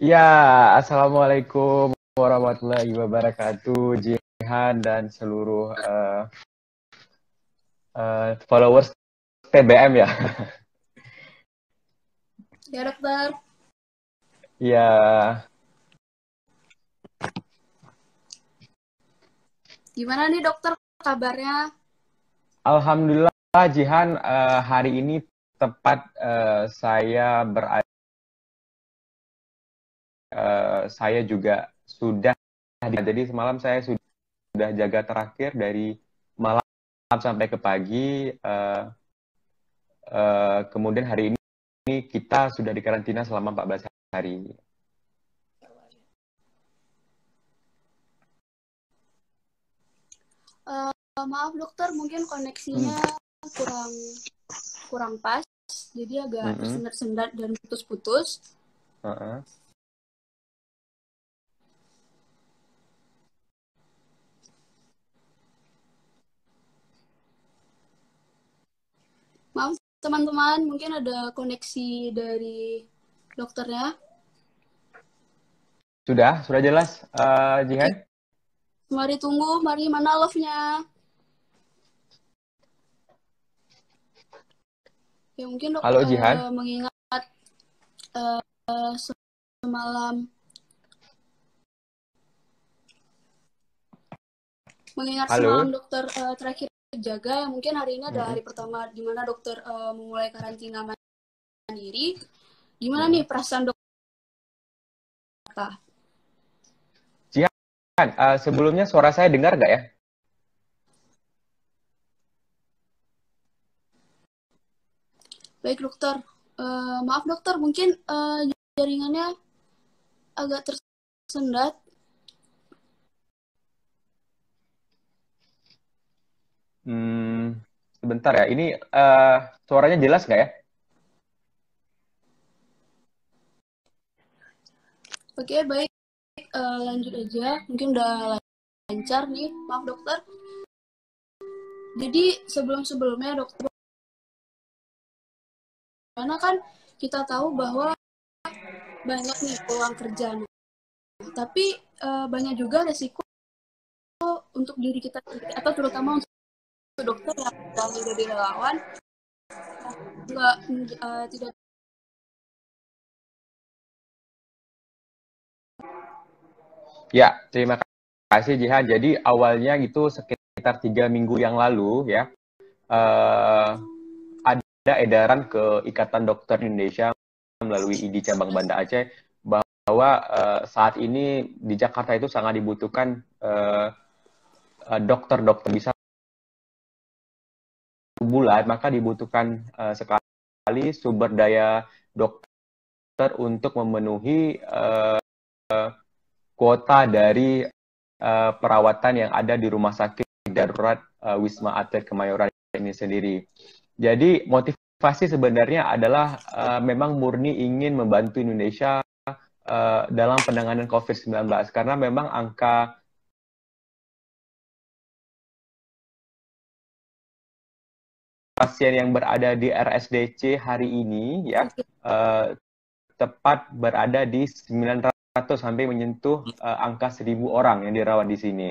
Ya, assalamualaikum warahmatullahi wabarakatuh, Jihan dan seluruh uh, uh, followers TBM ya. Ya dokter. Ya. Gimana nih dokter kabarnya? Alhamdulillah Jihan uh, hari ini tepat uh, saya berada Eh, saya juga sudah jadi semalam saya sudah jaga terakhir dari malam sampai ke pagi uh, uh, kemudian hari ini, ini kita sudah dikarantina selama 14 hari uh, maaf dokter mungkin koneksinya hmm. kurang kurang pas jadi agak mm -hmm. tersendat-sendat dan putus-putus Maaf teman-teman, mungkin ada koneksi dari dokternya. Sudah, sudah jelas, uh, Jihan. Mari tunggu, mari mana love-nya? Ya mungkin dokter Halo, Jihan. Eh, mengingat uh, semalam mengingat Halo. semalam dokter uh, terakhir jaga yang mungkin hari ini adalah hari mm-hmm. pertama di mana dokter uh, memulai karantina mandiri. Gimana nih perasaan dokter? Jihan, uh, eh, sebelumnya suara saya dengar gak ya? Baik dokter, uh, maaf dokter, mungkin uh, jaringannya agak tersendat. Hmm, sebentar ya. Ini uh, suaranya jelas nggak ya? Oke, baik. Uh, lanjut aja. Mungkin udah lancar nih. Maaf, dokter. Jadi, sebelum-sebelumnya, dokter, karena kan kita tahu bahwa banyak nih peluang kerja Tapi uh, banyak juga resiko untuk diri kita atau terutama untuk dokter yang jadi relawan nggak uh, tidak Ya, terima kasih Jihan. Jadi awalnya itu sekitar tiga minggu yang lalu ya uh, ada edaran ke Ikatan Dokter Indonesia melalui ID cabang Banda Aceh bahwa uh, saat ini di Jakarta itu sangat dibutuhkan dokter-dokter uh, bisa satu bulan, maka dibutuhkan uh, sekali sumber daya dokter untuk memenuhi uh, kuota dari uh, perawatan yang ada di rumah sakit darurat uh, Wisma Atlet Kemayoran ini sendiri. Jadi motivasi sebenarnya adalah uh, memang murni ingin membantu Indonesia uh, dalam penanganan COVID-19 karena memang angka pasien yang berada di RSDC hari ini ya uh, tepat berada di 900 sampai menyentuh uh, angka 1000 orang yang dirawat di sini.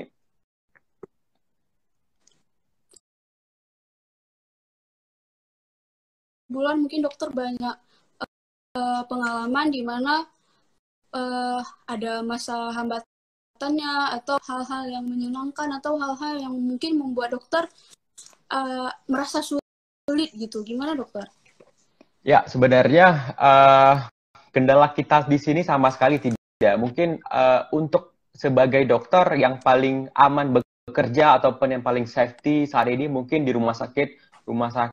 Bulan mungkin dokter banyak uh, pengalaman di mana uh, ada masalah hambatannya atau hal-hal yang menyenangkan atau hal-hal yang mungkin membuat dokter uh, merasa sulit pelit gitu. Gimana dokter? Ya, sebenarnya uh, kendala kita di sini sama sekali tidak. Mungkin uh, untuk sebagai dokter yang paling aman bekerja ataupun yang paling safety saat ini mungkin di rumah sakit, rumah sakit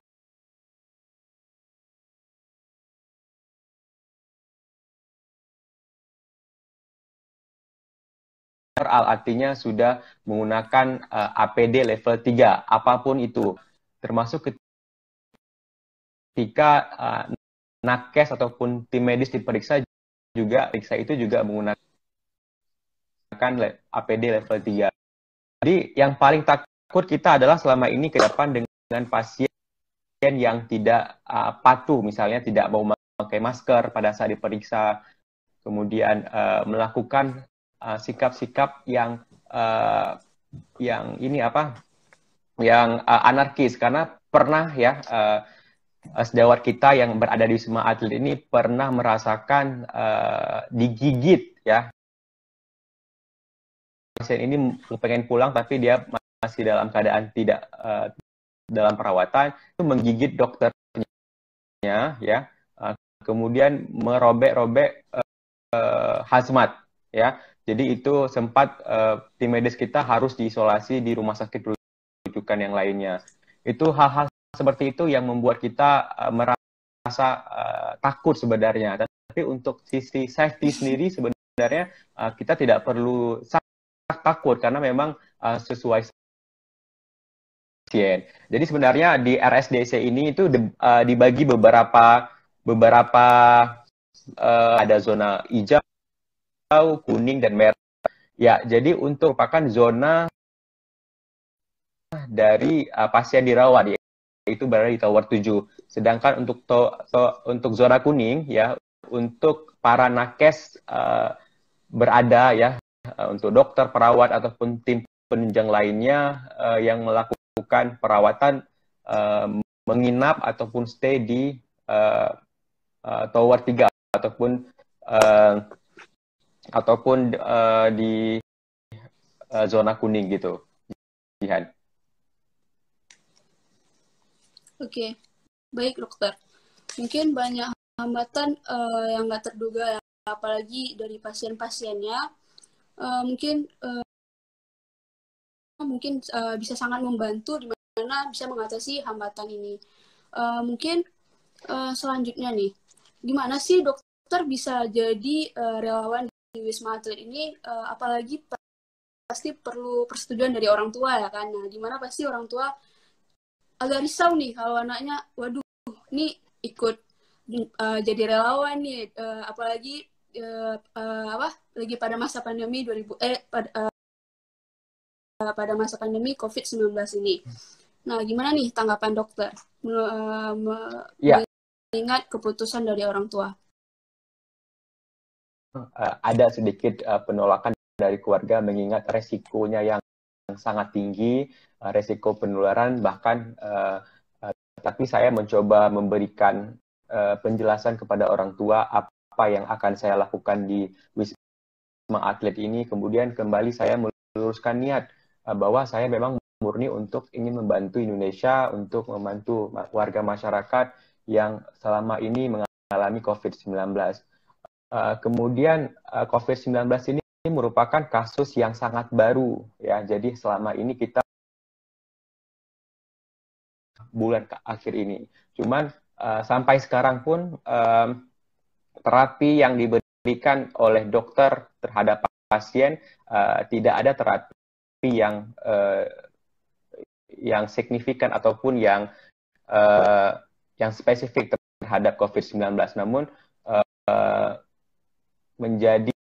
al artinya sudah menggunakan uh, eh, APD level 3 apapun itu termasuk ketika uh, eh, nakes ataupun tim medis diperiksa juga periksa itu juga menggunakan APD level 3. Jadi yang paling takut kita adalah selama ini kedepan dengan pasien yang tidak uh, patuh misalnya tidak mau memakai masker pada saat diperiksa kemudian uh, melakukan sikap-sikap uh, yang uh, yang ini apa yang uh, anarkis karena pernah ya uh, sejawat kita yang berada di semua Atlet ini pernah merasakan uh, digigit ya. Pasien ini pengen pulang tapi dia masih dalam keadaan tidak uh, dalam perawatan itu menggigit dokternya ya. Uh, kemudian merobek-robek uh, uh, hazmat ya. Jadi itu sempat uh, tim medis kita harus diisolasi di rumah sakit rujukan yang lainnya. Itu hal-hal seperti itu yang membuat kita uh, merasa uh, takut sebenarnya. Tapi untuk sisi safety sendiri sebenarnya uh, kita tidak perlu takut karena memang uh, sesuai pasien. Jadi sebenarnya di RSDC ini itu de, uh, dibagi beberapa beberapa uh, ada zona hijau, kuning dan merah. Ya, jadi untuk merupakan zona dari uh, pasien dirawat ya itu berada di tower 7. Sedangkan untuk to, to, untuk zona kuning ya untuk para nakes uh, berada ya uh, untuk dokter, perawat ataupun tim penunjang lainnya uh, yang melakukan perawatan uh, menginap ataupun stay di uh, uh, tower 3 ataupun uh, ataupun uh, di uh, zona kuning gitu. Jihan. Oke, okay. baik dokter. Mungkin banyak hambatan uh, yang nggak terduga, ya. apalagi dari pasien-pasiennya. Uh, mungkin uh, mungkin uh, bisa sangat membantu di mana bisa mengatasi hambatan ini. Uh, mungkin uh, selanjutnya nih, gimana sih dokter bisa jadi uh, relawan di Wisma Atlet ini, uh, apalagi pasti perlu persetujuan dari orang tua ya kan. Nah, di pasti orang tua agak risau nih kalau anaknya waduh ini ikut uh, jadi relawan nih uh, apalagi uh, uh, apa lagi pada masa pandemi 2000 eh pada uh, pada masa pandemi COVID-19 ini. Nah, gimana nih tanggapan dokter me, me, ya. mengingat keputusan dari orang tua? Uh, ada sedikit uh, penolakan dari keluarga mengingat resikonya yang sangat tinggi, eh, resiko penularan, bahkan uh, uh, tapi saya mencoba memberikan uh, penjelasan kepada orang tua apa yang akan saya lakukan di wisma atlet ini. Kemudian kembali saya meluruskan niat uh, bahwa saya memang murni untuk ingin membantu Indonesia, untuk membantu warga masyarakat yang selama ini mengalami COVID-19. Uh, kemudian uh, COVID-19 ini ini merupakan kasus yang sangat baru ya. Jadi selama ini kita bulan ke akhir ini. Cuman uh, sampai sekarang pun um, terapi yang diberikan oleh dokter terhadap pasien uh, tidak ada terapi yang uh, yang signifikan ataupun yang uh, yang spesifik terhadap COVID-19. Namun uh, menjadi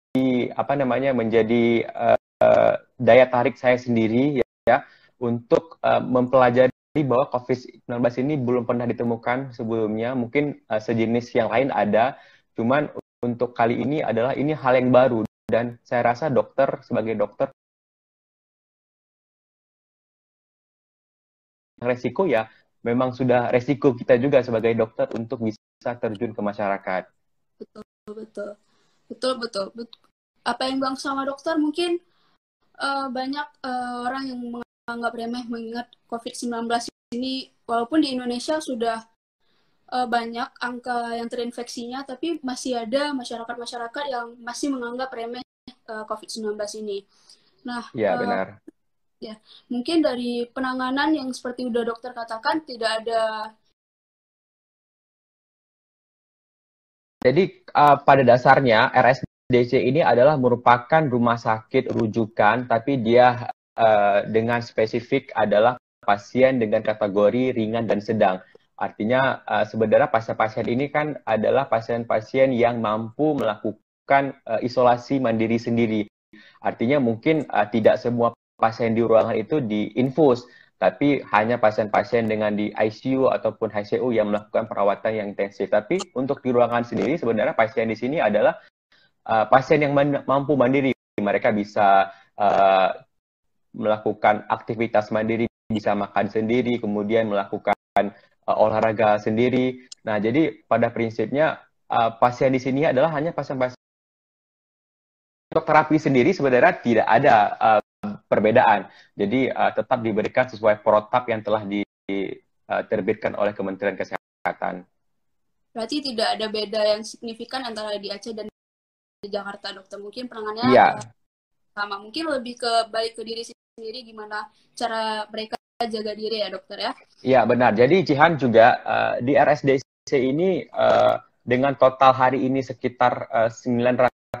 apa namanya menjadi uh, daya tarik saya sendiri ya, ya untuk uh, mempelajari bahwa COVID-19 ini belum pernah ditemukan sebelumnya. Mungkin uh, sejenis yang lain ada, cuman untuk kali ini adalah ini hal yang baru dan saya rasa dokter sebagai dokter resiko ya memang sudah resiko kita juga sebagai dokter untuk bisa terjun ke masyarakat. betul betul betul betul apa yang bilang sama dokter mungkin uh, banyak uh, orang yang menganggap remeh mengingat COVID-19 ini walaupun di Indonesia sudah uh, banyak angka yang terinfeksinya tapi masih ada masyarakat-masyarakat yang masih menganggap remeh uh, COVID-19 ini. Nah, ya benar. ya, mungkin dari penanganan yang seperti udah dokter katakan tidak ada Jadi uh, pada dasarnya RS DC ini adalah merupakan rumah sakit rujukan, tapi dia uh, dengan spesifik adalah pasien dengan kategori ringan dan sedang. Artinya uh, sebenarnya pasien-pasien ini kan adalah pasien-pasien yang mampu melakukan uh, isolasi mandiri sendiri. Artinya mungkin uh, tidak semua pasien di ruangan itu diinfus, tapi hanya pasien-pasien dengan di ICU ataupun HCU yang melakukan perawatan yang intensif. Tapi untuk di ruangan sendiri sebenarnya pasien di sini adalah uh, pasien yang man mampu mandiri mereka bisa uh, melakukan aktivitas mandiri bisa makan sendiri kemudian melakukan uh, olahraga sendiri nah jadi pada prinsipnya uh, pasien di sini adalah hanya pasien-pasien untuk terapi sendiri sebenarnya tidak ada uh, perbedaan. Jadi uh, tetap diberikan sesuai protap yang telah diterbitkan uh, oleh Kementerian Kesehatan. Berarti tidak ada beda yang signifikan antara di Aceh dan di Jakarta dokter mungkin perangannya yeah. sama mungkin lebih ke balik ke diri sendiri gimana cara mereka jaga diri ya dokter ya iya benar jadi Cihan juga uh, di RSDC ini uh, dengan total hari ini sekitar eh, uh, 980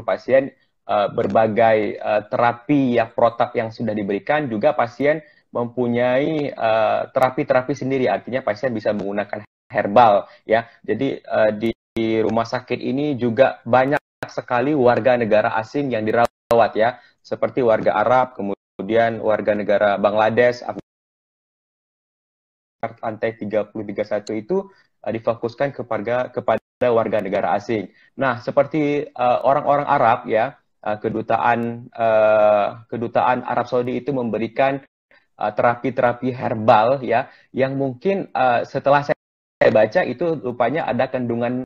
pasien uh, berbagai uh, terapi ya protap yang sudah diberikan juga pasien mempunyai terapi-terapi uh, sendiri artinya pasien bisa menggunakan herbal ya jadi uh, di rumah sakit ini juga banyak sekali warga negara asing yang dirawat ya, seperti warga Arab, kemudian warga negara Bangladesh, lantai 331 itu uh, difokuskan kepada kepada warga negara asing. Nah, seperti eh, orang-orang uh, Arab ya, uh, kedutaan uh, kedutaan Arab Saudi itu memberikan terapi-terapi uh, herbal ya yang mungkin uh, setelah saya baca itu rupanya ada kandungan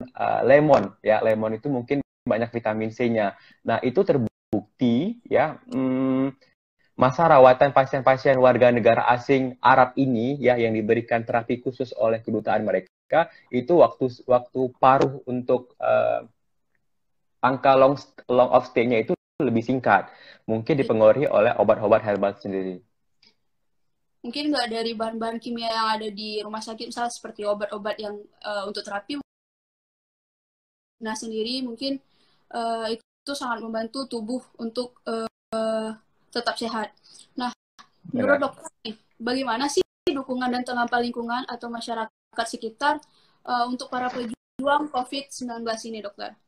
uh, lemon ya lemon itu mungkin banyak vitamin C-nya. Nah itu terbukti ya hmm, masa rawatan pasien-pasien warga negara asing Arab ini ya yang diberikan terapi khusus oleh kedutaan mereka itu waktu waktu paruh untuk uh, angka long long of stay-nya itu lebih singkat. Mungkin dipengaruhi oleh obat-obat herbal sendiri. Mungkin nggak dari bahan-bahan kimia yang ada di rumah sakit, misalnya seperti obat-obat yang uh, untuk terapi, nah sendiri mungkin uh, itu sangat membantu tubuh untuk uh, tetap sehat. Nah, menurut dokter, bagaimana sih dukungan dan telampah lingkungan atau masyarakat sekitar uh, untuk para pejuang COVID-19 ini, dokter?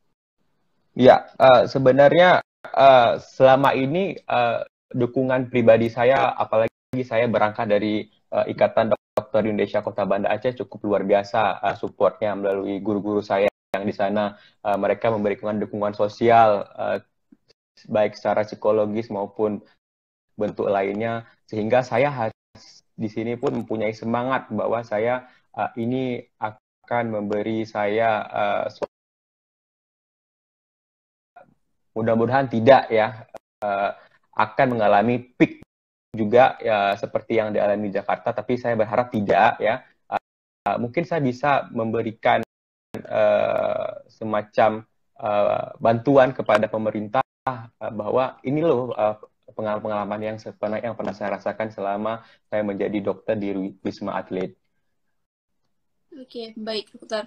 Ya, uh, sebenarnya uh, selama ini uh, dukungan pribadi saya, apalagi saya berangkat dari uh, Ikatan Dokter Indonesia Kota Banda Aceh cukup luar biasa supportnya melalui guru-guru saya yang di sana uh, mereka memberikan dukungan sosial uh, baik secara psikologis maupun bentuk lainnya sehingga saya harus di sini pun mempunyai semangat bahwa saya uh, ini akan memberi saya uh, mudah-mudahan tidak ya uh, akan mengalami peak juga ya, seperti yang dialami Jakarta tapi saya berharap tidak ya uh, mungkin saya bisa memberikan uh, semacam uh, bantuan kepada pemerintah uh, bahwa ini loh uh, pengalaman-pengalaman yang pernah yang pernah saya rasakan selama saya menjadi dokter di Wisma Atlet. Oke, okay, baik dokter.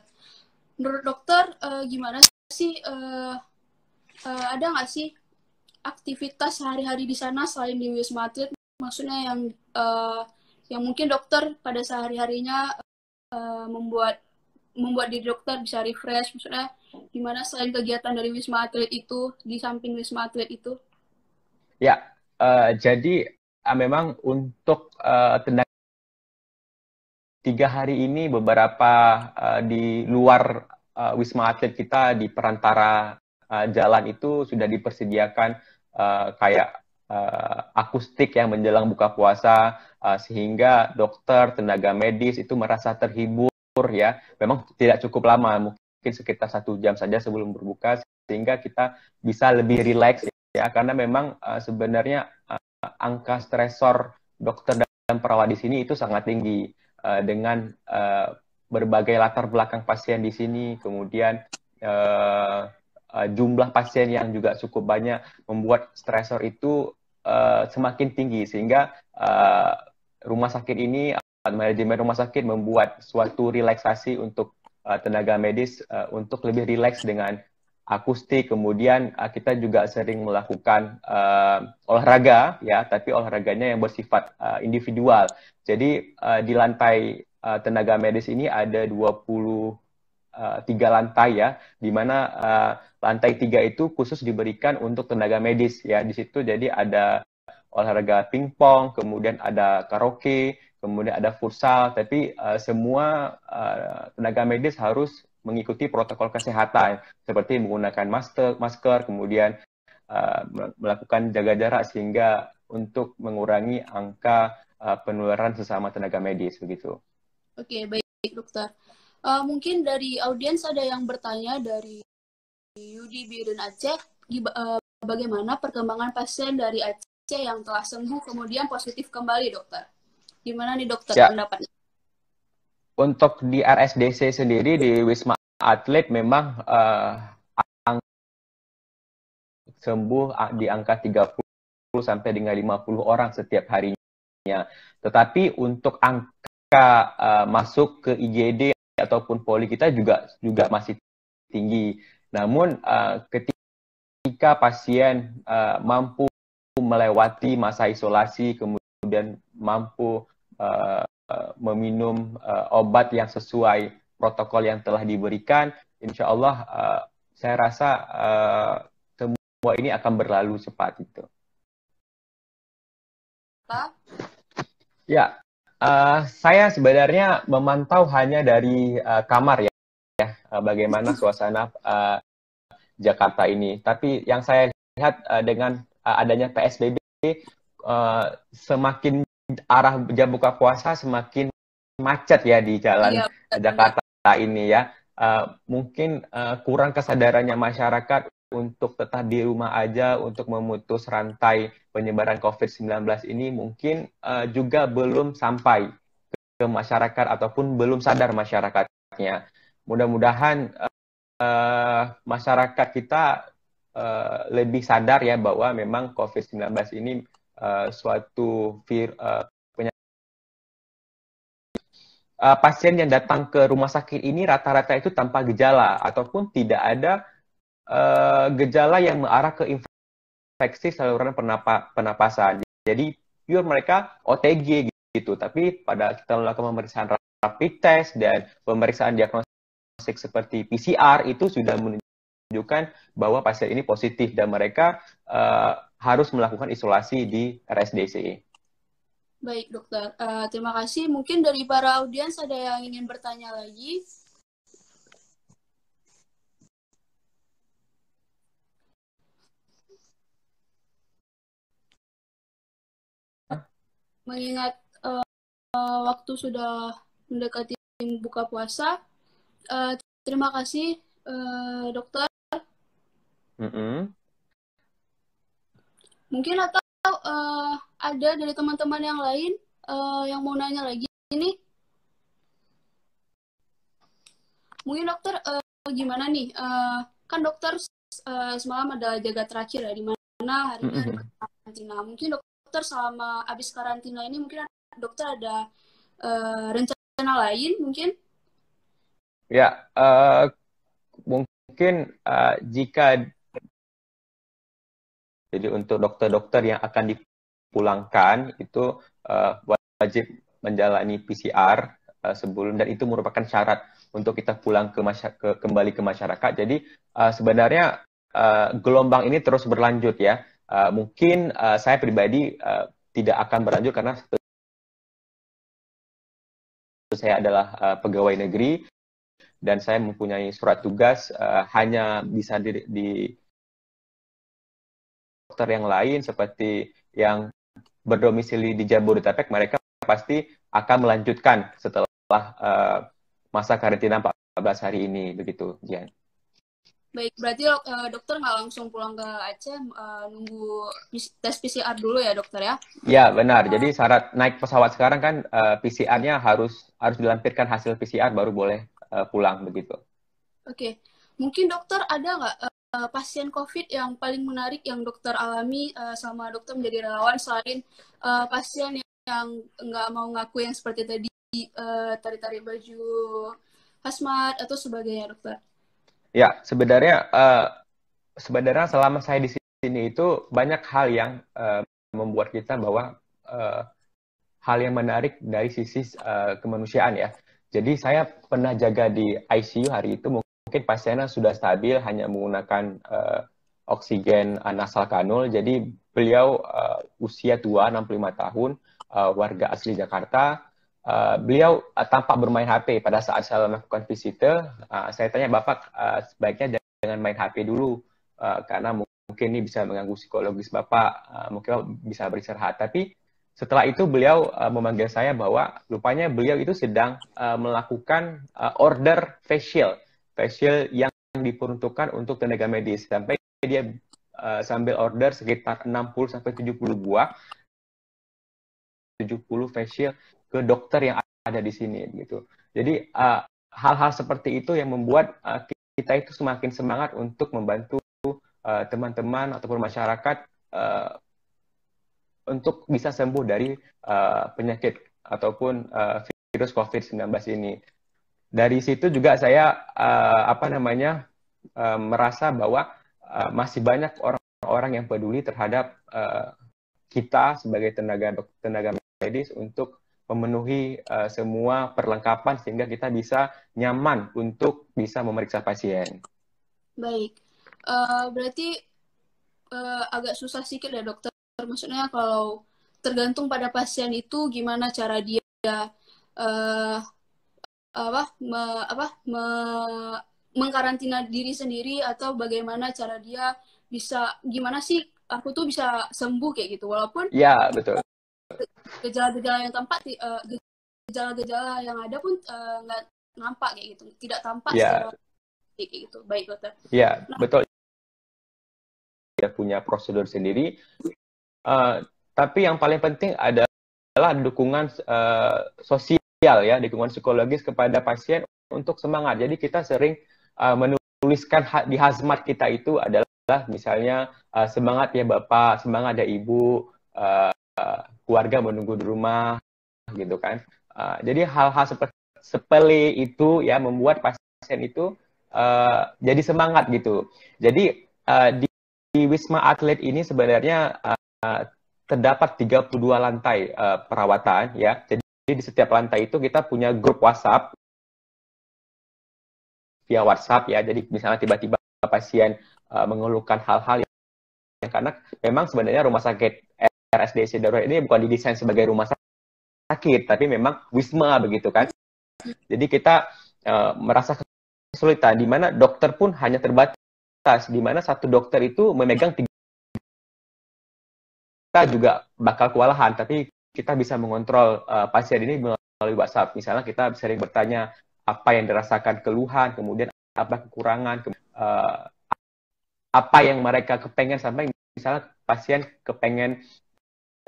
Menurut dokter uh, gimana sih uh, uh, ada nggak sih aktivitas sehari-hari di sana selain di Wisma Atlet? Maksudnya yang uh, yang mungkin dokter pada sehari-harinya uh, membuat membuat diri dokter bisa refresh maksudnya gimana selain kegiatan dari wisma atlet itu di samping wisma atlet itu ya uh, jadi uh, memang untuk uh, tenaga tiga hari ini beberapa uh, di luar uh, wisma atlet kita di perantara uh, jalan itu sudah dipersediakan uh, kayak uh, akustik yang menjelang buka puasa uh, sehingga dokter tenaga medis itu merasa terhibur ya memang tidak cukup lama mungkin sekitar satu jam saja sebelum berbuka sehingga kita bisa lebih rileks ya karena memang uh, sebenarnya uh, angka stresor dokter dan perawat di sini itu sangat tinggi uh, dengan uh, berbagai latar belakang pasien di sini kemudian uh, uh, jumlah pasien yang juga cukup banyak membuat stresor itu uh, semakin tinggi sehingga uh, rumah sakit ini manajemen rumah sakit membuat suatu relaksasi untuk uh, tenaga medis uh, untuk lebih rileks dengan akustik. Kemudian uh, kita juga sering melakukan uh, olahraga ya, tapi olahraganya yang bersifat uh, individual. Jadi uh, di lantai uh, tenaga medis ini ada 20 tiga lantai ya, di mana uh, lantai tiga itu khusus diberikan untuk tenaga medis ya. Di situ jadi ada olahraga pingpong, kemudian ada karaoke, kemudian ada futsal, tapi uh, semua uh, tenaga medis harus mengikuti protokol kesehatan seperti menggunakan masker, masker kemudian uh, melakukan jaga jarak sehingga untuk mengurangi angka uh, penularan sesama tenaga medis begitu. Oke, okay, baik dokter. Uh, mungkin dari audiens ada yang bertanya dari Yudi Birun Aceh, bagaimana perkembangan pasien dari Aceh yang telah sembuh kemudian positif kembali dokter? Gimana nih dokter ya. pendapatnya? Untuk di RSDC sendiri di Wisma Atlet memang uh, sembuh di angka 30 sampai dengan 50 orang setiap harinya. Tetapi untuk angka uh, masuk ke IGD ataupun poli kita juga juga masih tinggi. Namun uh, ketika pasien uh, mampu melewati masa isolasi kemudian mampu uh, meminum uh, obat yang sesuai protokol yang telah diberikan, insya Allah uh, eh, saya rasa uh, semua ini akan berlalu cepat itu. Ya, uh, saya sebenarnya memantau hanya dari uh, kamar ya, ya uh, bagaimana suasana uh, Jakarta ini. Tapi yang saya lihat uh, dengan uh, adanya PSBB, uh, semakin arah jam buka puasa semakin macet ya di jalan iya, Jakarta ini ya. Uh, mungkin uh, kurang kesadarannya masyarakat untuk tetap di rumah aja untuk memutus rantai penyebaran COVID-19 ini mungkin uh, juga belum sampai ke masyarakat ataupun belum sadar masyarakatnya. Mudah-mudahan uh, uh, masyarakat kita uh, lebih sadar ya bahwa memang COVID-19 ini uh, suatu vir, uh, uh, pasien yang datang ke rumah sakit ini rata-rata itu tanpa gejala ataupun tidak ada uh, gejala yang mengarah ke infeksi saluran pernapasan. penapasan. Jadi pure mereka OTG gitu. Tapi pada kita melakukan pemeriksaan rapid test dan pemeriksaan diagnostik seperti PCR itu sudah menunjukkan bahwa pasien ini positif dan mereka uh, harus melakukan isolasi di RSDC. Baik dokter, uh, terima kasih. Mungkin dari para audiens ada yang ingin bertanya lagi. mengingat uh, waktu sudah mendekati buka puasa. Uh, terima kasih, uh, dokter. Mm -hmm. Mungkin atau uh, ada dari teman-teman yang lain uh, yang mau nanya lagi ini? Mungkin dokter uh, gimana nih? Uh, kan dokter uh, semalam ada jaga terakhir ya di mana hari ini karantina. Mungkin dokter selama habis karantina ini mungkin dokter ada uh, rencana lain mungkin? Ya, uh, mungkin uh, jika jadi untuk dokter-dokter yang akan dipulangkan itu uh, wajib menjalani PCR uh, eh, sebelum dan itu merupakan syarat untuk kita pulang ke, ke kembali ke masyarakat. Jadi uh, sebenarnya uh, gelombang ini terus berlanjut ya. Uh, mungkin uh, saya pribadi uh, tidak akan berlanjut karena saya adalah uh, pegawai negeri dan saya mempunyai surat tugas uh, hanya bisa di, di dokter yang lain seperti yang berdomisili di Jabodetabek, mereka pasti akan melanjutkan setelah uh, masa karantina 14 hari ini, begitu, Jian. Baik, berarti uh, dokter nggak langsung pulang ke Aceh uh, nunggu tes PCR dulu ya dokter ya? Ya benar. Jadi syarat naik pesawat sekarang kan uh, PCR-nya harus harus dilampirkan hasil PCR baru boleh uh, pulang begitu. Oke, okay. mungkin dokter ada nggak uh, pasien COVID yang paling menarik yang dokter alami uh, eh, sama dokter menjadi relawan selain uh, pasien yang nggak mau ngaku yang seperti tadi tari-tari tarik baju hasmat atau sebagainya dokter? Ya sebenarnya uh, sebenarnya selama saya di sini itu banyak hal yang uh, membuat kita bahwa uh, hal yang menarik dari sisi uh, kemanusiaan ya. Jadi saya pernah jaga di ICU hari itu mungkin pasiennya sudah stabil hanya menggunakan uh, oksigen eh, nasal kanul. Jadi beliau uh, usia tua 65 tahun, uh, warga asli Jakarta. Uh, beliau uh, tampak bermain HP pada saat saya melakukan visite. Uh, saya tanya bapak uh, sebaiknya jangan main HP dulu uh, karena mungkin ini bisa mengganggu psikologis bapak, uh, mungkin bapak bisa beristirahat. Tapi setelah itu beliau uh, memanggil saya bahwa rupanya beliau itu sedang uh, melakukan uh, order facial facial yang diperuntukkan untuk tenaga medis sampai dia uh, sambil order sekitar 60 sampai 70 buah 70 facial ke dokter yang ada di sini gitu. Jadi eh, hal-hal uh, seperti itu yang membuat uh, kita itu semakin semangat untuk membantu teman-teman uh, ataupun masyarakat uh, untuk bisa sembuh dari uh, penyakit ataupun uh, virus COVID-19 ini dari situ juga saya uh, apa namanya uh, merasa bahwa uh, masih banyak orang-orang yang peduli terhadap uh, kita sebagai tenaga tenaga medis untuk memenuhi uh, semua perlengkapan sehingga kita bisa nyaman untuk bisa memeriksa pasien. Baik, uh, berarti uh, agak susah sedikit ya dokter. Maksudnya kalau tergantung pada pasien itu gimana cara dia uh, apa me, apa me, mengkarantina diri sendiri atau bagaimana cara dia bisa gimana sih aku tuh bisa sembuh kayak gitu walaupun ya betul gejala-gejala yang tampak eh, gejala-gejala yang ada pun eh, nggak uh, nampak kayak gitu tidak tampak ya. secara kayak gitu baik dokter ya nah, betul dia punya prosedur sendiri uh, tapi yang paling penting adalah dukungan uh, sosial sosial ya, dukungan psikologis kepada pasien untuk semangat. Jadi kita sering uh, menuliskan ha di hazmat kita itu adalah misalnya uh, semangat ya Bapak, semangat ya Ibu, uh, keluarga menunggu di rumah gitu kan. Uh, jadi hal-hal seperti sepele itu ya membuat pasien itu uh, jadi semangat gitu. Jadi uh, di, di Wisma Atlet ini sebenarnya uh, terdapat 32 lantai uh, perawatan ya. Jadi jadi di setiap lantai itu kita punya grup WhatsApp via WhatsApp ya. Jadi misalnya tiba-tiba pasien uh, mengeluhkan hal-hal yang karena memang sebenarnya rumah sakit RSDC darurat ini bukan didesain sebagai rumah sakit, tapi memang wisma begitu kan. Jadi kita uh, merasa kesulitan di mana dokter pun hanya terbatas, di mana satu dokter itu memegang tiga kita juga bakal kewalahan, tapi kita bisa mengontrol uh, pasien ini melalui WhatsApp. Misalnya kita sering bertanya apa yang dirasakan keluhan, kemudian apa kekurangan, ke, uh, apa yang mereka kepengen sampai misalnya pasien kepengen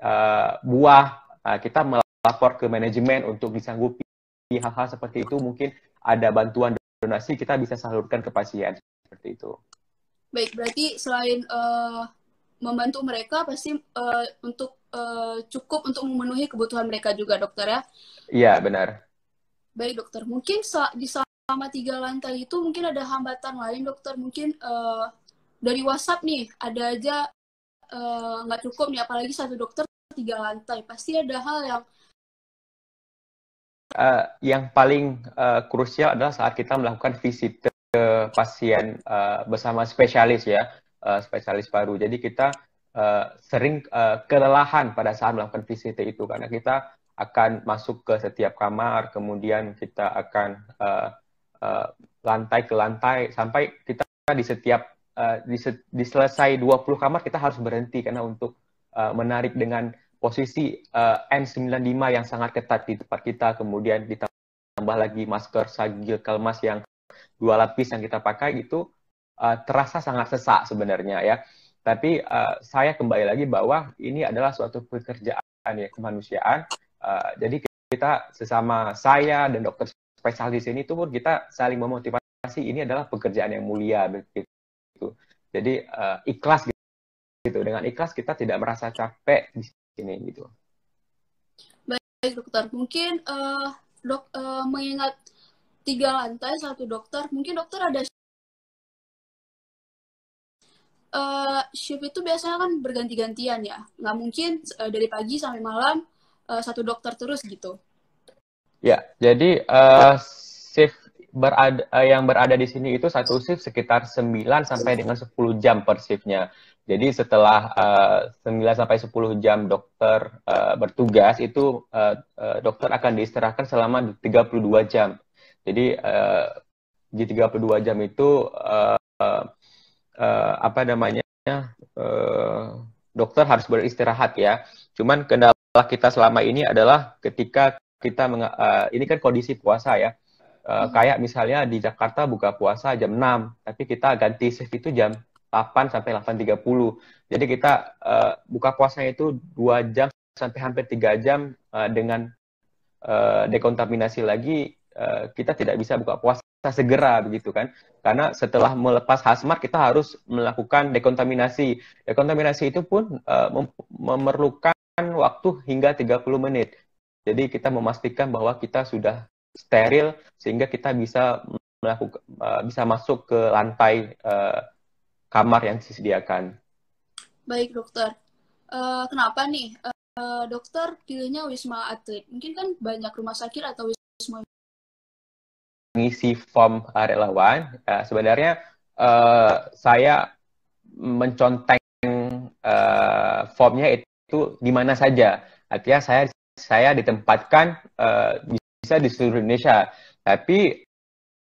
uh, buah, uh, kita melapor ke manajemen untuk disanggupi hal-hal seperti itu mungkin ada bantuan donasi kita bisa salurkan ke pasien seperti itu. Baik, berarti selain uh, membantu mereka pasti uh, untuk Eh, cukup untuk memenuhi kebutuhan mereka juga dokter ya iya benar baik dokter mungkin di selama tiga lantai itu mungkin ada hambatan lain dokter mungkin uh, dari WhatsApp nih ada aja eh, nggak uh, cukup nih apalagi satu dokter tiga lantai pasti ada hal yang uh, yang paling uh, krusial adalah saat kita melakukan visit ke pasien uh, bersama spesialis ya uh, spesialis baru, jadi kita Eh, sering uh, kelelahan pada saat melakukan VCT itu karena kita akan masuk ke setiap kamar, kemudian kita akan uh, uh, lantai ke lantai sampai kita di setiap di, se di selesai 20 kamar kita harus berhenti karena untuk uh, menarik dengan posisi uh, N95 yang sangat ketat di tempat kita, kemudian ditambah lagi masker sagil kalmas yang dua lapis yang kita pakai itu uh, terasa sangat sesak sebenarnya ya. Tapi uh, saya kembali lagi bahwa ini adalah suatu pekerjaan ya kemanusiaan. Uh, jadi kita sesama saya dan dokter spesialis ini tuh kita saling memotivasi ini adalah pekerjaan yang mulia begitu. Jadi uh, ikhlas gitu. Dengan ikhlas kita tidak merasa capek di sini gitu. Baik dokter, mungkin uh, dok uh, mengingat tiga lantai satu dokter, mungkin dokter ada uh, shift itu biasanya kan berganti-gantian ya. Nggak mungkin uh, dari pagi sampai malam uh, satu dokter terus gitu. Ya, jadi uh, shift berada, uh, yang berada di sini itu satu shift sekitar 9 sampai dengan 10 jam per shiftnya. Jadi setelah uh, 9 sampai 10 jam dokter uh, bertugas itu uh, uh, dokter akan diistirahatkan selama 32 jam. Jadi uh, di 32 jam itu uh, uh, apa namanya ya dokter harus beristirahat ya. Cuman kendala kita selama ini adalah ketika kita eh, ini kan kondisi puasa ya. Eh, hmm. kayak misalnya di Jakarta buka puasa jam 6, tapi kita ganti shift itu jam 8 sampai 8.30. Jadi kita buka puasa itu 2 jam sampai hampir 3 jam dengan dekontaminasi lagi kita tidak bisa buka puasa kita segera begitu kan karena setelah melepas hazmat kita harus melakukan dekontaminasi dekontaminasi itu pun uh, mem memerlukan waktu hingga 30 menit jadi kita memastikan bahwa kita sudah steril sehingga kita bisa melakukan uh, bisa masuk ke lantai uh, kamar yang disediakan baik dokter uh, kenapa nih uh, dokter pilihnya wisma atlet mungkin kan banyak rumah sakit atau wisma mengisi form eh, relawan, uh, sebenarnya uh, saya menconteng uh, formnya itu di mana saja. Artinya saya saya ditempatkan uh, bisa di seluruh Indonesia, tapi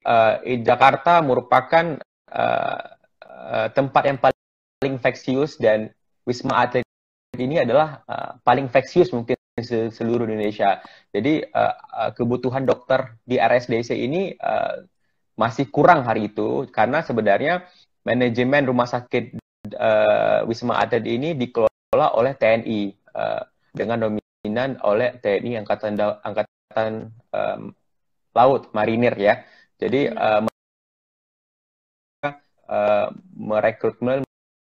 uh, Jakarta merupakan uh, uh, tempat yang paling infeksius dan Wisma Atlet ini adalah uh, paling infeksius mungkin seluruh Indonesia. Jadi uh, kebutuhan dokter di RSDC ini uh, masih kurang hari itu karena sebenarnya manajemen rumah sakit uh, Wisma Atlet ini dikelola oleh TNI uh, dengan dominan oleh TNI Angkatan da Angkatan um, Laut Marinir ya. Jadi uh, merekrutmen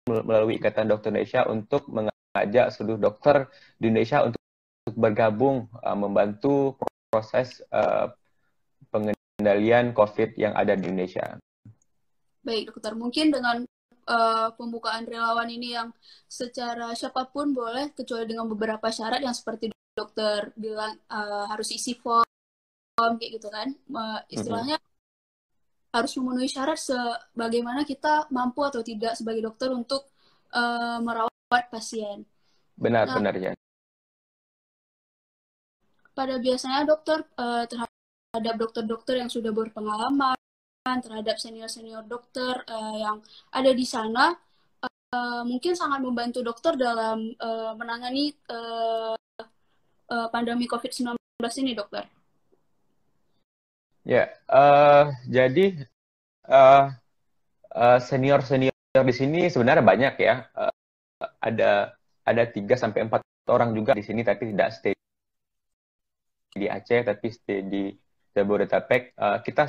melalui Ikatan Dokter Indonesia untuk mengajak seluruh dokter di Indonesia untuk untuk bergabung uh, membantu proses uh, pengendalian COVID yang ada di Indonesia. Baik, dokter. Mungkin dengan uh, pembukaan relawan ini yang secara siapapun boleh, kecuali dengan beberapa syarat yang seperti dokter bilang uh, harus isi form, kayak gitu kan. Uh, istilahnya mm -hmm. harus memenuhi syarat sebagaimana kita mampu atau tidak sebagai dokter untuk uh, merawat pasien. Benar, nah, benar ya pada biasanya dokter uh, terhadap dokter-dokter yang sudah berpengalaman, terhadap senior-senior dokter uh, yang ada di sana, uh, mungkin sangat membantu dokter dalam uh, menangani uh, uh, pandemi COVID-19 ini, dokter. Ya, yeah, uh, jadi uh, uh, senior-senior di sini sebenarnya banyak ya. Uh, ada ada 3 sampai empat orang juga di sini tapi tidak stay di Aceh tapi stay di Jabodetabek uh, kita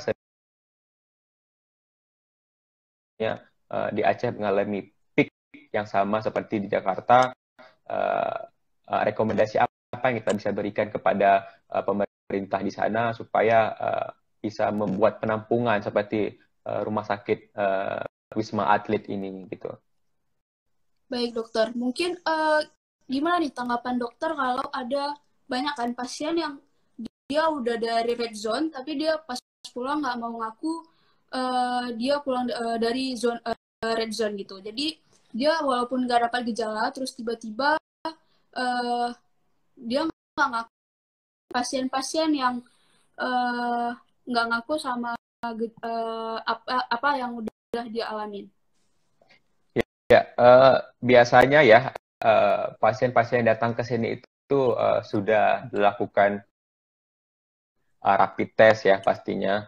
ya uh, di Aceh mengalami peak yang sama seperti di Jakarta uh, uh, rekomendasi apa yang kita bisa berikan kepada uh, pemerintah di sana supaya uh, bisa membuat penampungan seperti uh, rumah sakit uh, Wisma Atlet ini gitu. Baik dokter, mungkin uh, gimana nih tanggapan dokter kalau ada banyak kan pasien yang dia udah dari red zone tapi dia pas pulang nggak mau ngaku uh, dia pulang uh, dari zone uh, red zone gitu jadi dia walaupun nggak dapat gejala terus tiba-tiba uh, dia nggak ngaku pasien-pasien yang nggak uh, ngaku sama uh, apa apa yang udah dia alamin ya, ya uh, biasanya ya pasien-pasien uh, datang ke sini itu uh, sudah dilakukan uh, rapid test ya pastinya.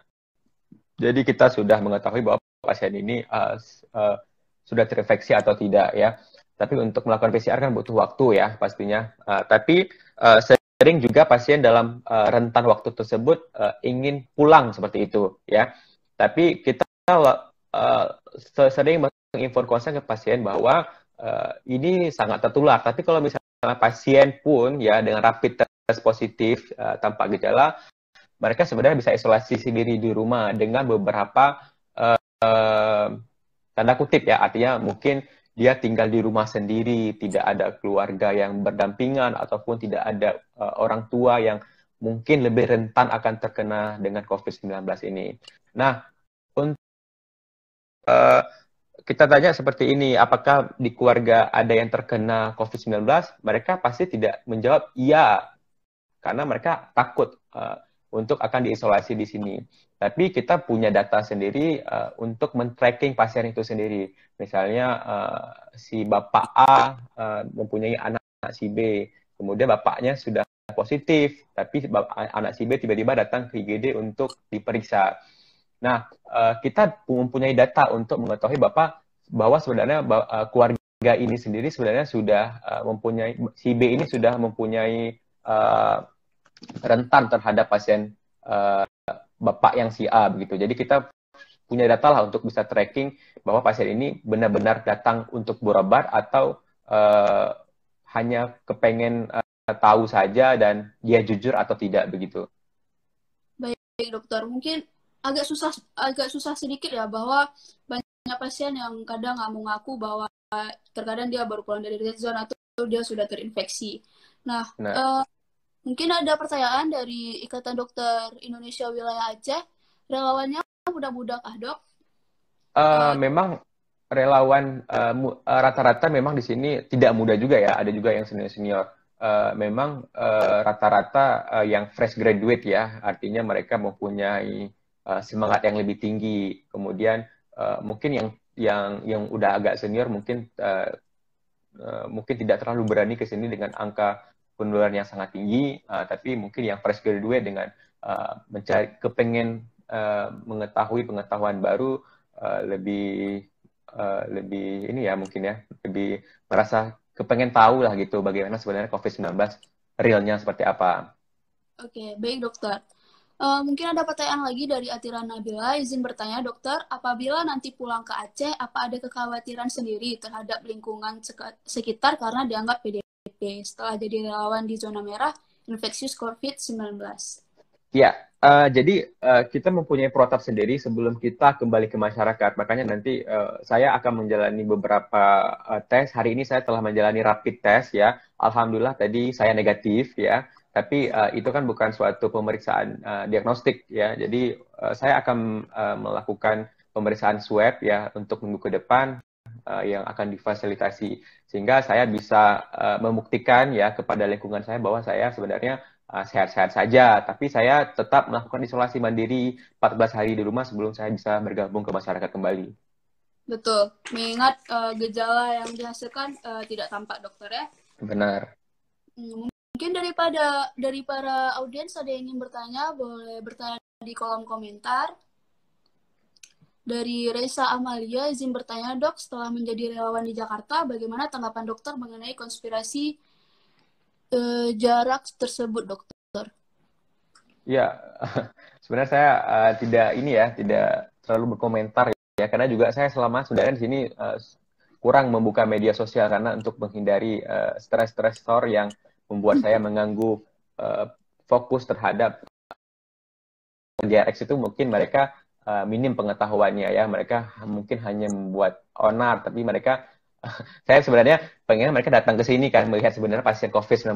Jadi kita sudah mengetahui bahwa pasien ini uh, uh, sudah terinfeksi atau tidak ya. Tapi untuk melakukan PCR kan butuh waktu ya pastinya. Uh, tapi uh, sering juga pasien dalam uh, rentan waktu tersebut uh, ingin pulang seperti itu ya. Tapi kita uh, sering menginformasikan ke pasien bahwa uh, ini sangat tertular. Tapi kalau misalnya pasien pun ya dengan rapid test positif uh, tanpa gejala, mereka sebenarnya bisa isolasi sendiri di rumah dengan beberapa uh, uh, tanda kutip ya artinya mungkin dia tinggal di rumah sendiri tidak ada keluarga yang berdampingan ataupun tidak ada uh, orang tua yang mungkin lebih rentan akan terkena dengan COVID-19 ini. Nah, untuk uh, kita tanya seperti ini, apakah di keluarga ada yang terkena COVID-19? Mereka pasti tidak menjawab iya, karena mereka takut. Uh, untuk akan diisolasi di sini. Tapi kita punya data sendiri uh, untuk men-tracking pasien itu sendiri. Misalnya uh, si bapak A uh, mempunyai anak, anak si B, kemudian bapaknya sudah positif, tapi anak si B tiba-tiba datang ke IGD untuk diperiksa. Nah, uh, kita mempunyai data untuk mengetahui bapak bahwa sebenarnya uh, keluarga ini sendiri sebenarnya sudah uh, mempunyai si B ini sudah mempunyai rentan terhadap pasien uh, bapak yang si A begitu. Jadi kita punya data lah untuk bisa tracking bahwa pasien ini benar-benar datang untuk berobat atau uh, hanya kepengen uh, tahu saja dan dia jujur atau tidak begitu. Baik, dokter. Mungkin agak susah agak susah sedikit ya bahwa banyak pasien yang kadang nggak mau ngaku bahwa terkadang dia baru pulang dari red zone atau dia sudah terinfeksi. Nah, nah. Uh, Mungkin ada pertanyaan dari Ikatan Dokter Indonesia Wilayah Aceh. Relawannya mudah-mudah ah dok? Uh, uh, memang relawan eh, rata-rata uh, memang di sini tidak muda juga ya. Ada juga yang senior-senior. Uh, memang rata-rata uh, uh, yang fresh graduate ya, artinya mereka mempunyai uh, semangat yang lebih tinggi. Kemudian uh, mungkin yang yang yang udah agak senior mungkin uh, uh, mungkin tidak terlalu berani ke sini dengan angka penularan yang sangat tinggi, uh, tapi mungkin yang fresh graduate dengan uh, mencari kepengen uh, mengetahui pengetahuan baru uh, lebih uh, lebih ini ya mungkin ya lebih merasa kepengen tahu lah gitu bagaimana sebenarnya COVID-19 realnya seperti apa. Oke, baik dokter. Uh, mungkin ada pertanyaan lagi dari Atira Nabila. Izin bertanya, dokter, apabila nanti pulang ke Aceh, apa ada kekhawatiran sendiri terhadap lingkungan sekitar karena dianggap PDP? Day setelah jadi relawan di zona merah infeksius COVID-19? Ya, uh, jadi uh, kita mempunyai protap sendiri sebelum kita kembali ke masyarakat. Makanya nanti uh, saya akan menjalani beberapa uh, tes. Hari ini saya telah menjalani rapid test ya. Alhamdulillah tadi saya negatif ya. Tapi uh, itu kan bukan suatu pemeriksaan uh, diagnostik ya. Jadi uh, saya akan uh, melakukan pemeriksaan swab ya untuk minggu ke depan uh, yang akan difasilitasi sehingga saya bisa uh, membuktikan ya kepada lingkungan saya bahwa saya sebenarnya eh, sehat-sehat uh, saja, tapi saya tetap melakukan isolasi mandiri 14 hari di rumah sebelum saya bisa bergabung ke masyarakat kembali. Betul, mengingat uh, gejala yang dihasilkan uh, tidak tampak dokter ya. Benar. Hmm, mungkin daripada dari para audiens ada yang ingin bertanya, boleh bertanya di kolom komentar. Dari Reza Amalia, izin bertanya dok, setelah menjadi relawan di Jakarta, bagaimana tanggapan dokter mengenai konspirasi eh, jarak tersebut dokter? Ya, sebenarnya saya uh, tidak ini ya, tidak terlalu berkomentar ya, karena juga saya selama sudah di sini uh, kurang membuka media sosial karena untuk menghindari uh, eh, stres-stresor yang membuat saya mengganggu uh, fokus terhadap jarak itu mungkin mereka uh, minim pengetahuannya ya mereka mungkin hanya membuat onar tapi mereka saya sebenarnya pengen mereka datang ke sini kan melihat sebenarnya pasien COVID-19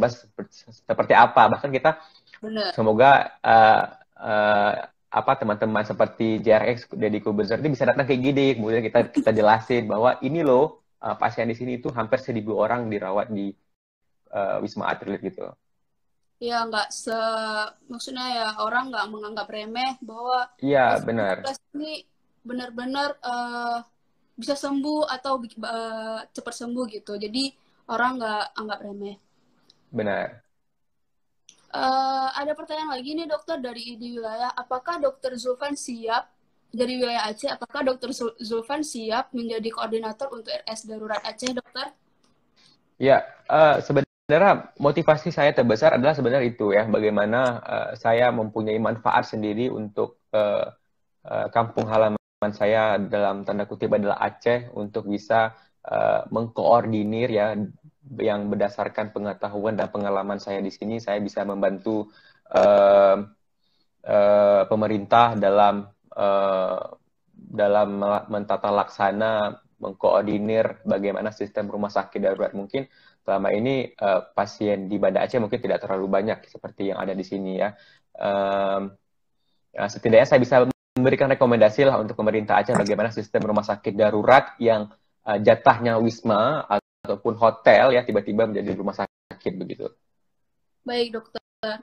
seperti apa bahkan kita Bener. semoga uh, uh, apa teman-teman seperti JRX Deddy Kubenzer ini bisa datang ke IGD kemudian kita kita jelasin bahwa ini loh uh, pasien di sini itu hampir seribu orang dirawat di uh, Wisma Atlet gitu ya nggak se maksudnya ya orang nggak menganggap remeh bahwa ya benar ini benar-benar uh, bisa sembuh atau uh, cepat sembuh gitu jadi orang nggak anggap remeh benar uh, ada pertanyaan lagi nih dokter dari ID wilayah apakah dokter Zulfan siap dari wilayah Aceh apakah dokter Zulfan siap menjadi koordinator untuk RS darurat Aceh dokter ya uh, sebenarnya Sebenarnya motivasi saya terbesar adalah sebenarnya itu ya, bagaimana uh, saya mempunyai manfaat sendiri untuk uh, uh, kampung halaman saya dalam tanda kutip adalah Aceh untuk bisa uh, mengkoordinir ya yang berdasarkan pengetahuan dan pengalaman saya di sini saya bisa membantu uh, uh, pemerintah dalam uh, dalam mentata laksana mengkoordinir bagaimana sistem rumah sakit darurat mungkin selama ini uh, pasien di Banda Aceh mungkin tidak terlalu banyak seperti yang ada di sini ya. Um, setidaknya saya bisa memberikan rekomendasi lah untuk pemerintah Aceh bagaimana sistem rumah sakit darurat yang uh, jatahnya wisma ataupun hotel ya tiba-tiba menjadi rumah sakit begitu. Baik dokter.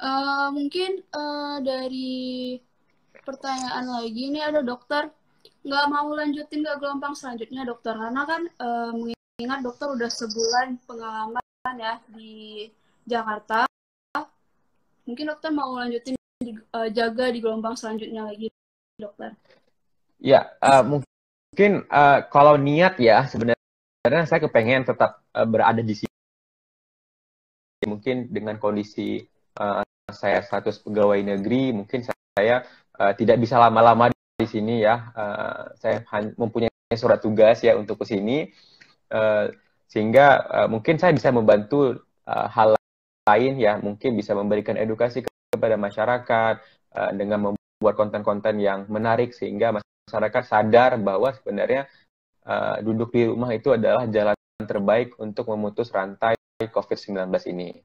Uh, mungkin uh, dari pertanyaan lagi ini ada dokter nggak mau lanjutin ke gelombang selanjutnya dokter karena kan uh, ingat dokter udah sebulan pengalaman ya di Jakarta. Mungkin dokter mau lanjutin di, uh, jaga di gelombang selanjutnya lagi, dokter. Ya, uh, mungkin uh, kalau niat ya sebenarnya saya kepengen tetap uh, berada di sini. Mungkin dengan kondisi uh, saya status pegawai negeri, mungkin saya uh, tidak bisa lama-lama di sini ya. Uh, saya mempunyai surat tugas ya untuk ke sini Eh, sehingga uh, mungkin saya bisa membantu uh, hal lain ya mungkin bisa memberikan edukasi kepada masyarakat uh, dengan membuat konten-konten yang menarik sehingga masyarakat sadar bahwa sebenarnya uh, duduk di rumah itu adalah jalan terbaik untuk memutus rantai COVID-19 ini.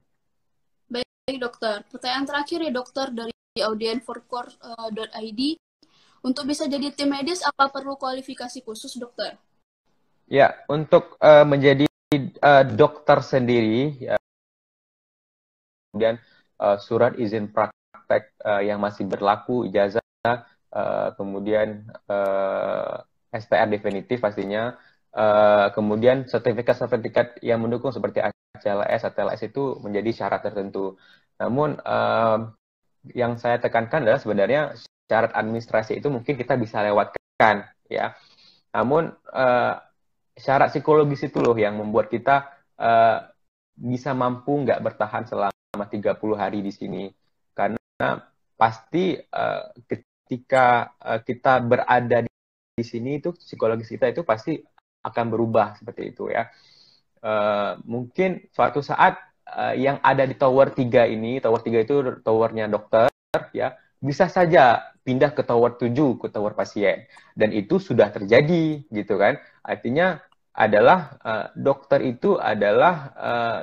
Baik dokter, pertanyaan terakhir ya dokter dari audienforcore.id. Untuk bisa jadi tim medis, apa perlu kualifikasi khusus dokter? Ya, untuk uh, menjadi uh, dokter sendiri, ya, kemudian uh, surat izin praktek uh, yang masih berlaku, ijazah, uh, kemudian uh, STR definitif pastinya, uh, kemudian sertifikat-sertifikat yang mendukung seperti ACLS, ATLS itu menjadi syarat tertentu. Namun uh, yang saya tekankan adalah sebenarnya syarat administrasi itu mungkin kita bisa lewatkan, ya. Namun syarat psikologis itu loh yang membuat kita uh, bisa mampu nggak bertahan selama 30 hari di sini. Karena pasti uh, ketika uh, kita berada di, di sini itu psikologis kita itu pasti akan berubah seperti itu ya. Uh, mungkin suatu saat uh, yang ada di tower 3 ini, tower 3 itu towernya dokter ya, bisa saja pindah ke tower 7 ke tower pasien dan itu sudah terjadi gitu kan. Artinya adalah uh, dokter itu adalah uh,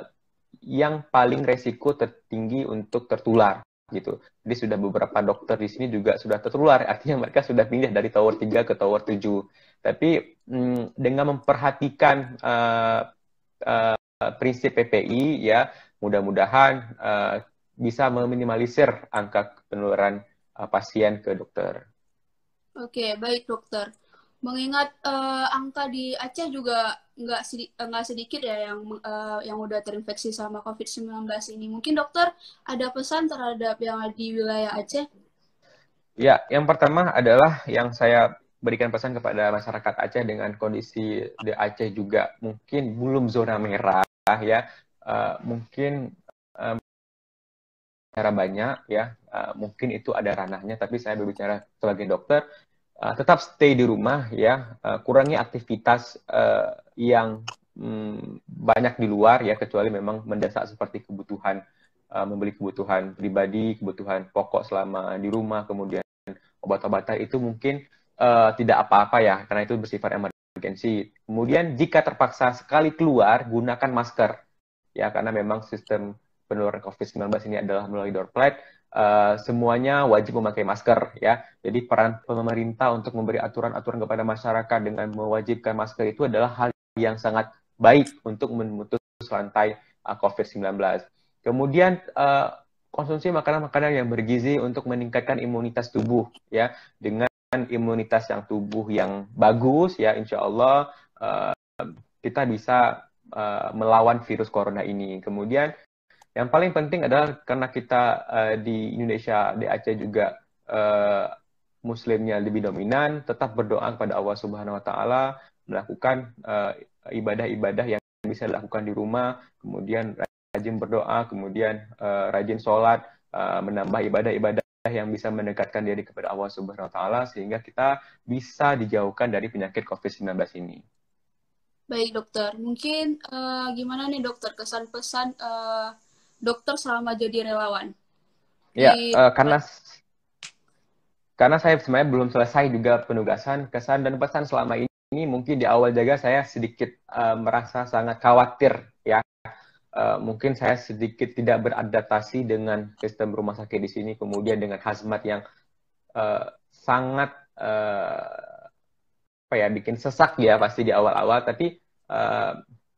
yang paling resiko tertinggi untuk tertular gitu. Jadi sudah beberapa dokter di sini juga sudah tertular, artinya mereka sudah pindah dari tower 3 ke tower 7. Tapi mm, dengan memperhatikan uh, uh, prinsip PPI ya, mudah-mudahan uh, bisa meminimalisir angka penularan uh, pasien ke dokter. Oke, baik dokter mengingat uh, angka di Aceh juga nggak sedi eh, nggak sedikit ya yang uh, yang udah terinfeksi sama COVID-19 ini. Mungkin dokter ada pesan terhadap yang di wilayah Aceh? Ya, yang pertama adalah yang saya berikan pesan kepada masyarakat Aceh dengan kondisi di Aceh juga mungkin belum zona merah ya, uh, mungkin uh, cara banyak ya, uh, mungkin itu ada ranahnya. Tapi saya berbicara sebagai dokter, uh, tetap stay di rumah ya, uh, kurangi aktivitas uh, yang um, banyak di luar ya, kecuali memang mendesak seperti kebutuhan uh, membeli kebutuhan pribadi, kebutuhan pokok selama di rumah, kemudian obat-obatan itu mungkin uh, tidak apa-apa ya, karena itu bersifat emergensi. Kemudian jika terpaksa sekali keluar, gunakan masker ya, karena memang sistem penularan COVID-19 ini adalah melalui door Eh, semuanya wajib memakai masker ya. Jadi peran pemerintah untuk memberi aturan-aturan kepada masyarakat dengan mewajibkan masker itu adalah hal yang sangat baik untuk memutus rantai uh, eh, COVID-19. Kemudian uh, konsumsi makanan-makanan yang bergizi untuk meningkatkan imunitas tubuh ya dengan imunitas yang tubuh yang bagus ya insya Allah uh, kita bisa uh, melawan virus corona ini. Kemudian yang paling penting adalah karena kita uh, di Indonesia, di Aceh juga uh, Muslimnya lebih dominan, tetap berdoa kepada Allah Subhanahu Wa Taala, melakukan eh, ibadah-ibadah yang bisa dilakukan di rumah, kemudian rajin berdoa, kemudian uh, rajin sholat, uh, menambah ibadah-ibadah yang bisa mendekatkan diri kepada Allah Subhanahu wa taala sehingga kita bisa dijauhkan dari penyakit COVID-19 ini. Baik, Dokter. Mungkin uh, gimana nih, Dokter, kesan pesan uh, dokter selama jadi relawan? Ya, di... uh, karena karena saya sebenarnya belum selesai juga penugasan, kesan dan pesan selama ini, mungkin di awal jaga saya sedikit uh, merasa sangat khawatir ya. Uh, mungkin saya sedikit tidak beradaptasi dengan sistem rumah sakit di sini, kemudian dengan hazmat yang uh, sangat uh, apa ya bikin sesak ya pasti di awal-awal. Tapi uh,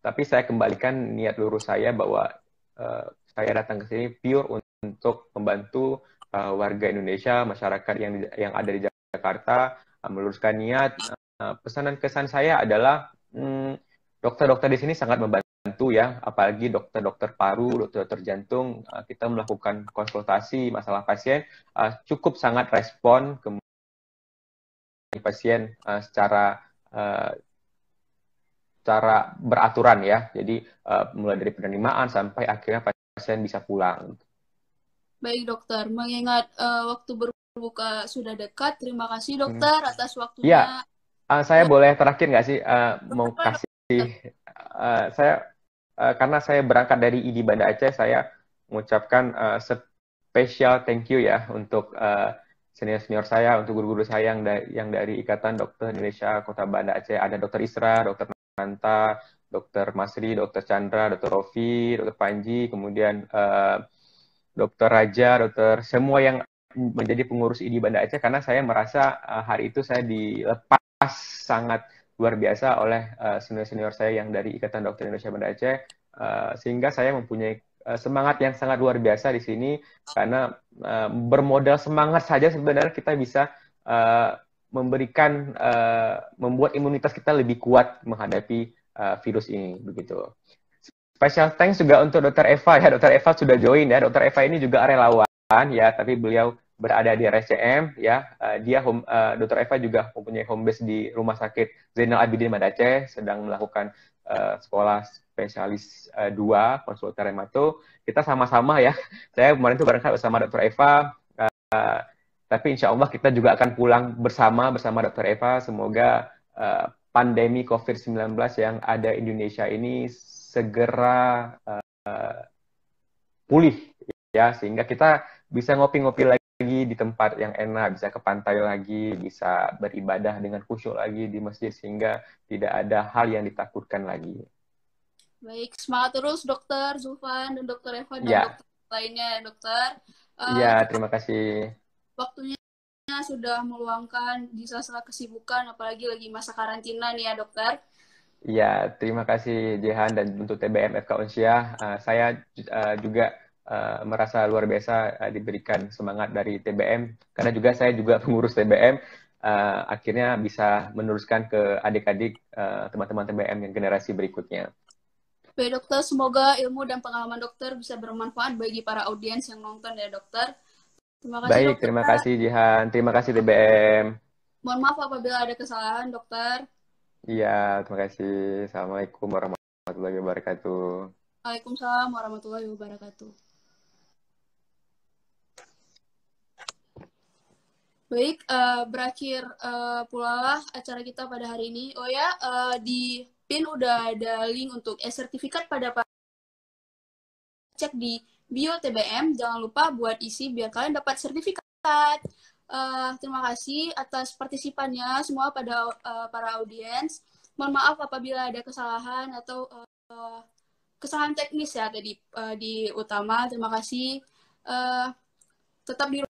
tapi saya kembalikan niat lurus saya bahwa uh, saya datang ke sini pure untuk membantu uh, warga Indonesia, masyarakat yang yang ada di Jakarta uh, meluruskan niat. Uh, eh, pesanan kesan saya adalah hmm, dokter-dokter hmm, di sini sangat membantu ya, apalagi dokter-dokter paru, dokter-dokter jantung. kita melakukan konsultasi masalah pasien cukup sangat respon ke pasien secara uh, secara beraturan ya. Jadi mulai dari penerimaan sampai akhirnya pasien bisa pulang. Baik dokter, mengingat uh, waktu berbuka sudah dekat, terima kasih hmm. dokter hmm. atas waktunya. Iya. Eh, ya, uh, saya boleh terakhir nggak sih uh, mau kasih uh, saya uh, karena saya berangkat dari ID Banda Aceh, saya mengucapkan uh, special thank you ya untuk uh, senior-senior saya, untuk guru-guru saya yang, da yang dari Ikatan Dokter Indonesia Kota Banda Aceh. Ada Dokter Isra, Dokter Nanta, Dr. Masri, Dr. Chandra, Dr. Rofi, Dr. Panji, kemudian uh, eh, Dr. Raja, Dr. semua yang menjadi pengurus ID Banda Aceh karena saya merasa uh, hari itu saya dilepas sangat luar biasa oleh eh, senior-senior uh, saya yang dari Ikatan Dokter Indonesia Banda Aceh uh, sehingga saya mempunyai uh, semangat yang sangat luar biasa di sini karena uh, bermodal semangat saja sebenarnya kita bisa uh, memberikan uh, membuat imunitas kita lebih kuat menghadapi uh, virus ini begitu. Special thanks juga untuk Dokter Eva ya. Dr. Eva sudah join ya. Dr. Eva ini juga relawan ya, tapi beliau berada di RSCM ya. Uh, dia home, uh, eh, Dr. Eva juga mempunyai home base di Rumah Sakit Zainal Abidin Madace sedang melakukan uh, sekolah spesialis uh, 2 konsultan remato. Kita sama-sama ya. Saya kemarin itu barangkali bersama Dokter Eva uh, tapi insya Allah kita juga akan pulang bersama bersama Dr. Eva. Semoga uh, pandemi COVID-19 yang ada Indonesia ini segera uh, pulih ya sehingga kita bisa ngopi-ngopi lagi di tempat yang enak, bisa ke pantai lagi, bisa beribadah dengan khusyuk lagi di masjid sehingga tidak ada hal yang ditakutkan lagi. Baik, semangat terus dokter Zufan dan dokter Eva dan ya. dokter lainnya dokter. Uh, terima kasih. Waktunya waktunya sudah meluangkan di sela-sela kesibukan, apalagi lagi masa karantina nih ya dokter. Iya, terima kasih Jehan dan untuk TBM FK Unsia. Uh, eh, saya uh, juga uh, merasa luar biasa uh, diberikan semangat dari TBM, karena juga saya juga pengurus TBM, uh, akhirnya bisa meneruskan ke adik-adik uh, teman-teman TBM yang generasi berikutnya. Baik dokter, semoga ilmu dan pengalaman dokter bisa bermanfaat bagi para audiens yang nonton ya dokter. Terima kasih, Baik, dokter. terima kasih Jihan. Terima kasih TBM. Mohon maaf apabila ada kesalahan, dokter. Iya, terima kasih. Assalamualaikum warahmatullahi wabarakatuh. Waalaikumsalam warahmatullahi wabarakatuh. Baik, uh, berakhir uh, eh, pula acara kita pada hari ini. Oh ya, uh, di PIN udah ada link untuk e-sertifikat pada Pak. Cek di bio TBM. Jangan lupa buat isi biar kalian dapat sertifikat. Uh, terima kasih atas partisipannya semua pada uh, para audiens. Mohon maaf apabila ada kesalahan atau uh, kesalahan teknis ya tadi uh, di utama. Terima kasih. Uh, tetap di